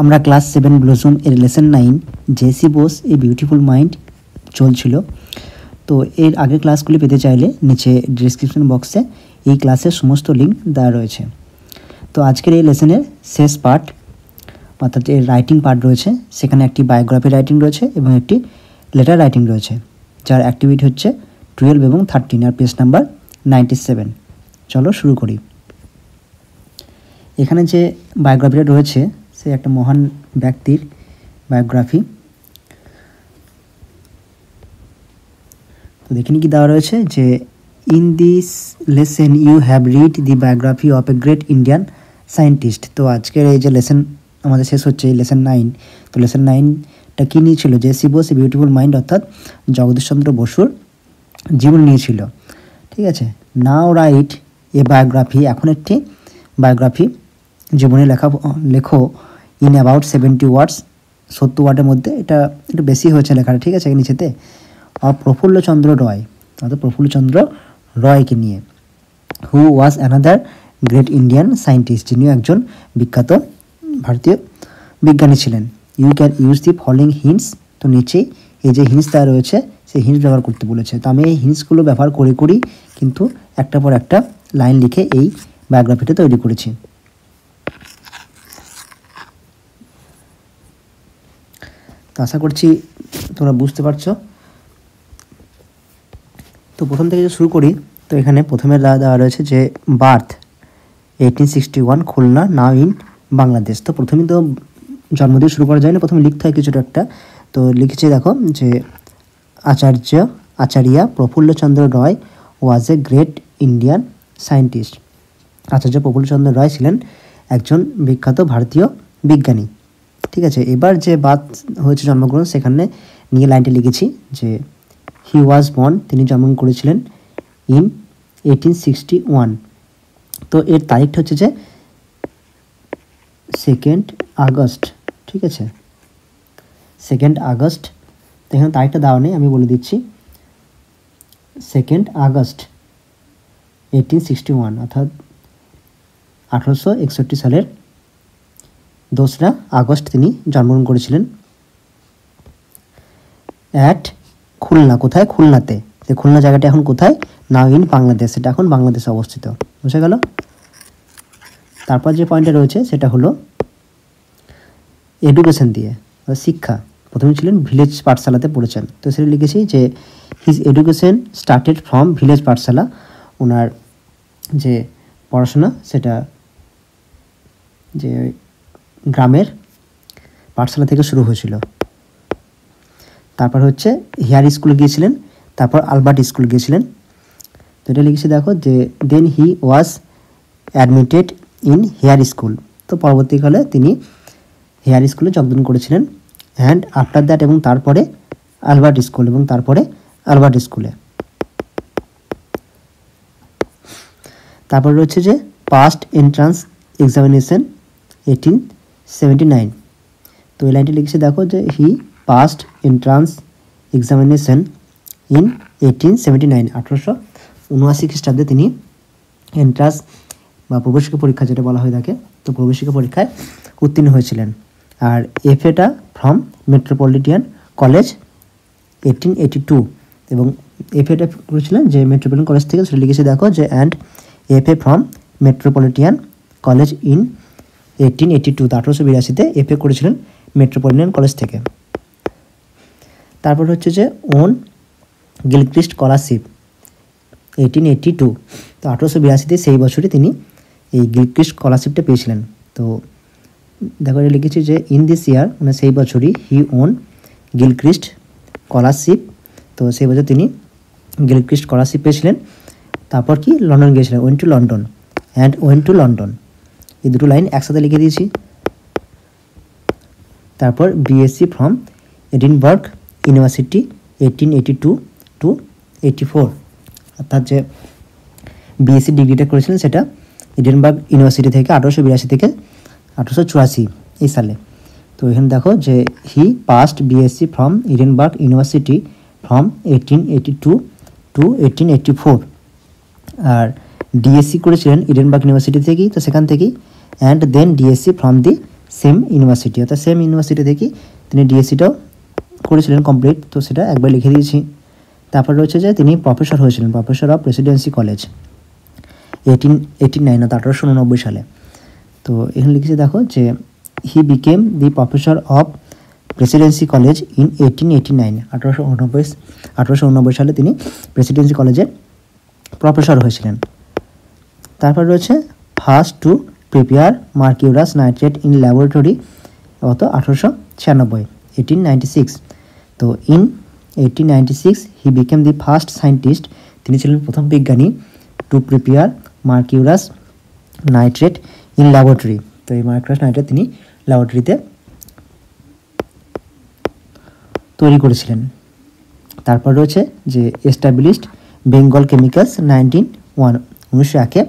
আমরা class seven Blossom এর lesson nine JC Bose a beautiful mind চলছিল তো এর আগে ক্লাসগুলি পেতে চাইলে নিচে ডিসক্রিপশন বক্সে এই ক্লাসের সমস্ত লিঙ্ক দেওয়া রয়েছে তো আজকের এই লেসনের শেষ পার্ট অর্থাৎ এর রাইটিং পার্ট রয়েছে সেখানে একটি বায়োগ্রাফি রাইটিং রয়েছে এবং একটি লেটার রাইটিং রয়েছে যার অ্যাক্টিভিটি হচ্ছে টুয়েলভ এবং থার্টিন আর পেজ নাম্বার নাইনটি সেভেন চলো শুরু করি এখানে যে বায়োগ্রাফিটা রয়েছে সে একটা মহান ব্যক্তির বায়োগ্রাফি তো দেখিনি কি দেওয়া রয়েছে যে in this lesson you have read the biography of a great Indian scientist তো আজকের এই যে লেসেন আমাদের শেষ হচ্ছে লেসেন নাইন তো লেসেন নাইনটা কী নিয়েছিল যে শিব সে বিউটিফুল মাইন্ড অর্থাৎ জগদীশচন্দ্র বসুর জীবন নিয়েছিল ঠিক আছে নাও রাইট এ বায়োগ্রাফি এখন একটি বায়োগ্রাফি জীবনে লেখা লেখো ইন অ্যাবাউট সেভেন্টি ওয়ার্ডস সত্তর ওয়ার্ডের মধ্যে এটা একটু বেশি হয়েছে লেখাটা ঠিক আছে নিচেতে আর প্রফুল্লচন্দ্র রয় অর্থাৎ প্রফুল্লচন্দ্র রয়কে নিয়ে who was another great Indian scientist যিনিও একজন বিখ্যাত ভারতীয় বিজ্ঞানী ছিলেন you can use the following hints তো নিচেই এই যে হিন্টস দেওয়া রয়েছে সেই হিন্টস ব্যবহার করতে বলেছে তো আমি এই হিন্টসগুলো ব্যবহার করে করি কিন্তু একটা পর একটা লাইন লিখে এই বায়োগ্রাফিটা তৈরি করেছি তো আশা করছি তোমরা বুঝতে পারছো তো প্রথম থেকে যদি শুরু করি তো এখানে প্রথমে দেওয়া রয়েছে যে birth eighteen sixty one Khulna now in Bangladesh তো প্রথমে তো জন্ম দিয়ে শুরু করা যায় না প্রথমে লিখতে হয় কিছুটা একটা তো লিখেছে দেখো যে Acharya Acharya Prafulla Chandra Ray was a great Indian scientist Acharya Prafulla Chandra Ray ছিলেন একজন বিখ্যাত ভারতীয় বিজ্ঞানী ঠিক আছে এবার যে বাদ হয়েছে জন্মগ্রহণ সেখানে নিয়ে লাইনটা লিখেছি যে হি ওয়াজ বর্ন তিনি জন্মগ্রহণ করেছিলেন ইন এইটিন সিক্সটি ওয়ান তো এর তারিখটা হচ্ছে যে সেকেন্ড আগস্ট ঠিক আছে সেকেন্ড আগস্ট এখানে তারিখটা দেওয়া নেই আমি বলে দিচ্ছি second August eighteen sixty one অর্থাৎ আঠারোশো একষট্টি সালের দোসরা আগস্ট তিনি জন্মগ্রহণ করেছিলেন অ্যাট খুলনা কোথায় খুলনাতে সে খুলনা জায়গাটা এখন কোথায় নাও ইন বাংলাদেশ সেটা এখন বাংলাদেশে অবস্থিত বুঝে গেল তারপর যে পয়েন্টটা রয়েছে সেটা হলো এডুকেশন দিয়ে শিক্ষা প্রথমে ছিলেন ভিলেজ পাঠশালাতে পড়েছেন তো সেটা লিখেছি যে his education started from village pathshala ওনার যে পড়াশোনা সেটা যে গ্রামের পাঠশালা থেকে শুরু হয়েছিল তারপর হচ্ছে হেয়ার স্কুলে গিয়েছিলেন তারপর আলবার্ট স্কুল গিয়েছিলেন তো এটা লিখেছি দেখো যে then he was admitted in Hare school তো পরবর্তীকালে তিনি হেয়ার স্কুলে যোগদান করেছিলেন অ্যান্ড আফটার দ্যাট এবং তারপরে আলবার্ট স্কুল এবং তারপরে আলবার্ট স্কুলে তারপরে রয়েছে যে passed entrance examination eighteen seventy nine তো এই লাইনটি লিখেছে দেখো যে he passed entrance examination in eighteen seventy nine আঠারোশো উনআশি খ্রিস্টাব্দে তিনি এন্ট্রান্স বা প্রবেশিকা পরীক্ষা যেটা বলা হয়ে থাকে তো প্রবেশিকা পরীক্ষায় উত্তীর্ণ হয়েছিলেন আর এফএটা from Metropolitan College eighteen eighty two এবং এফএটা করেছিলেন যে মেট্রোপলিটন কলেজ থেকে সেটা লিখেছে দেখো যে and FA from Metropolitan College in eighteen eighty টুতে আঠারোশো বিরাশিতে এফএ করেছিলেন মেট্রোপলিটন কলেজ থেকে তারপর হচ্ছে যে won Gilchrist scholarship eighteen eighty two তো আঠারোশো বিরাশিতে সেই বছরে তিনি এই গিলক্রিস্ট স্কলারশিপটা পেয়েছিলেন তো দেখো এটা লিখেছি যে ইন দিস ইয়ার মানে সেই বছরই হি ওন গিলক্রিস্ট স্কলারশিপ তো সেই বছর তিনি গিলক্রিস্ট স্কলারশিপ পেয়েছিলেন তারপর কি লন্ডন গিয়েছিলেন went to London and went to London এই দুটো লাইন একসাথে লিখে দিয়েছি তারপর BSc from Edinburgh University eighteen eighty two to eighty four অর্থাৎ যে বিএসসি ডিগ্রিটা করেছিলেন সেটা এডিনবার্গ ইউনিভার্সিটি থেকে আঠারোশো বিরাশি থেকে আঠারোশো চুরাশি এই সালে তো এখানে দেখো যে he passed BSc from Edinburgh University from eighteen eighty two to eighteen eighty four আর ডিএসসি e করেছিলেন ইডেনবার্গ ইউনিভার্সিটি থেকেই তো সেখান থেকেই and then DSc from the same university অর্থাৎ সেম ইউনিভার্সিটি থেকেই তিনি ডিএসসিটাও e করেছিলেন কমপ্লিট তো সেটা একবার লিখে দিয়েছি তারপর রয়েছে যে তিনি প্রফেসর হয়েছিলেন professor of Presidency College eighteen eighteen nine অর্থাৎ আঠারোশো উননব্বই সালে তো এখানে লিখেছে দেখো যে he became the professor of Presidency College in eighteen eighty nine আঠারোশো উনব্বই আঠারোশো উনব্বই সালে তিনি প্রেসিডেন্সি কলেজের প্রফেসর হয়েছিলেন তারপর রয়েছে first to prepare mercurous nitrate in laboratory অত আঠেরোশো ছিয়ানব্বই এইটিন নাইনটি সিক্স তো in eighteen six he became the first scientist তিনি ছিলেন প্রথম বিজ্ঞানী to prepare mercurous nitrate in laboratory তো এই মার্কিউরাস নাইট্রেট তিনি ল্যাবরেটরিতে তৈরি করেছিলেন তারপর রয়েছে যে established Bengal Chemicals nineteen one উনিশশো একে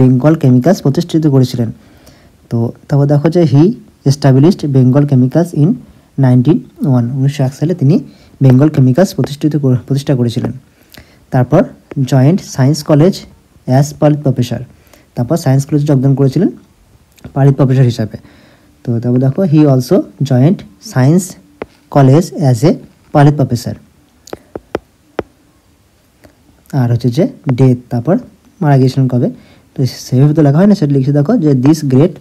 বেঙ্গল কেমিক্যালস প্রতিষ্ঠিত করেছিলেন তো তারপর দেখো যে he established Bengal Chemicals in nineteen one উনিশশো এক সালে তিনি বেঙ্গল কেমিক্যালস প্রতিষ্ঠিত প্রতিষ্ঠা করেছিলেন তারপর joined science college as Palit professor তারপর সায়েন্স কলেজে যোগদান করেছিলেন পালিত প্রফেসর হিসাবে তো তারপর দেখো he also joined science college as a Palit professor আর হচ্ছে যে ডেথ তারপর মারা গিয়েছিলেন কবে তো সেভাবে তো লেখা হয় না সেটা লিখে দেখো যে this great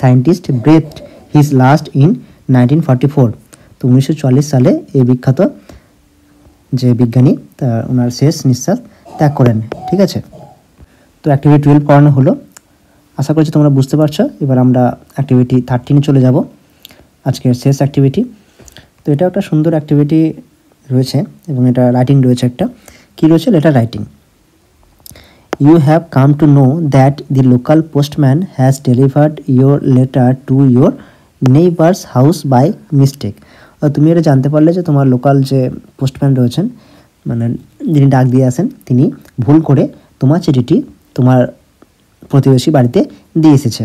scientist breathed his last in nineteen forty four তো উনিশশো সালে এই বিখ্যাত যে বিজ্ঞানী তা ওনার শেষ নিঃশ্বাস ত্যাগ করেন ঠিক আছে তো অ্যাক্টিভিটি টুয়েলভ করানো হলো আশা করছি তোমরা বুঝতে পারছো এবার আমরা অ্যাক্টিভিটি থার্টিনে চলে যাব আজকের শেষ অ্যাক্টিভিটি তো এটা একটা সুন্দর অ্যাক্টিভিটি রয়েছে এবং এটা রাইটিং রয়েছে একটা কী রয়েছে letter writing You have come to know that the local postman has delivered your letter to your neighbor's house by mistake. তুমি এটা জানতে পারলে যে তোমার লোকাল যে পোস্টম্যান রয়েছেন মানে যিনি ডাক দিয়ে আসেন তিনি ভুল করে তোমার চিঠিটি তোমার প্রতিবেশী বাড়িতে দিয়ে এসেছে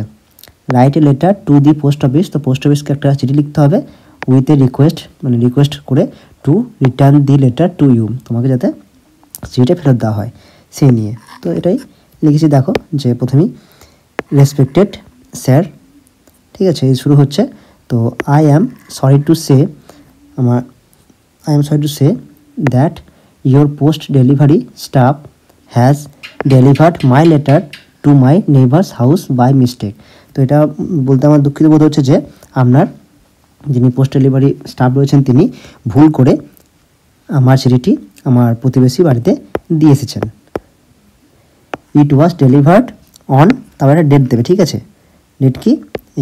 write a letter to the post office তো পোস্ট অফিসকে একটা চিঠি লিখতে হবে উইথ এ রিকোয়েস্ট মানে রিকোয়েস্ট করে to return the letter to you তোমাকে যাতে চিঠিটা ফেরত দেওয়া হয় সেই নিয়ে তো এটাই লিখেছি দেখো যে প্রথমেই রেসপেক্টেড স্যার ঠিক আছে এই শুরু হচ্ছে তো I am sorry to say আমার I am sorry to say that your post delivery staff has delivered my letter to my neighbour's house by mistake তো এটা বলতে আমার দুঃখিত বোধ হচ্ছে যে আপনার যিনি পোস্ট ডেলিভারি স্টাফ রয়েছেন তিনি ভুল করে আমার ছেলেটি আমার প্রতিবেশী বাড়িতে দিয়ে এসেছেন ইট ওয়াজ ডেলিভার্ড অন তারপর একটা ডেট দেবে ঠিক আছে ডেট কি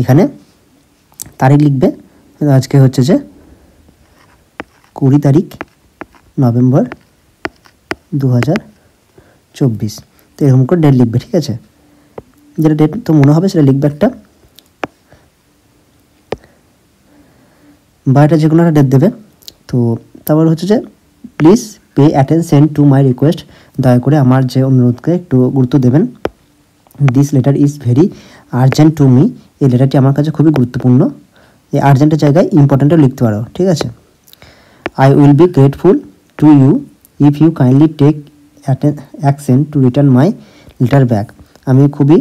এখানে তারিখ লিখবে আজকে হচ্ছে যে কুড়ি তারিখ নভেম্বর দু হাজার চব্বিশ তো এরকম করে ডেট লিখবে ঠিক আছে যেটা ডেট তো মনে হবে সেটা লিখবে একটা বা এটা যে কোনো একটা ডেট দেবে তো তারপর হচ্ছে যে please pay attention to my request দয়া করে আমার যে অনুরোধকে একটু গুরুত্ব দেবেন this letter is very urgent to me এই লেটারটি আমার কাছে খুবই গুরুত্বপূর্ণ এই আর্জেন্টের জায়গায় ইম্পর্ট্যান্টও লিখতে পারো ঠিক আছে I will be grateful to you if you kindly take action to return my letter back আমি খুবই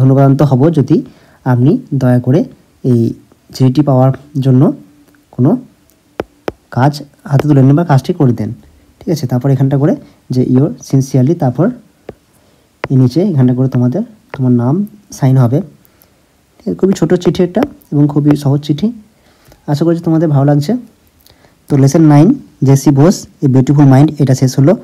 ধন্যবাদান্ত হব যদি আপনি দয়া করে এই চিঠিটি পাওয়ার জন্য কোনো কাজ হাতে তুলে নেবার কাজটি করে দেন ঠিক আছে তারপর এখানটা করে যে ইয়োর সিনসিয়ারলি তারপর এ নিচে এখানটা করে তোমাদের তোমার নাম সাইন হবে ঠিক আছে খুবই ছোটো চিঠি একটা এবং খুবই সহজ চিঠি আশা করছি তোমাদের ভালো লাগছে তো lesson nine JC Bose a beautiful mind এটা শেষ হলো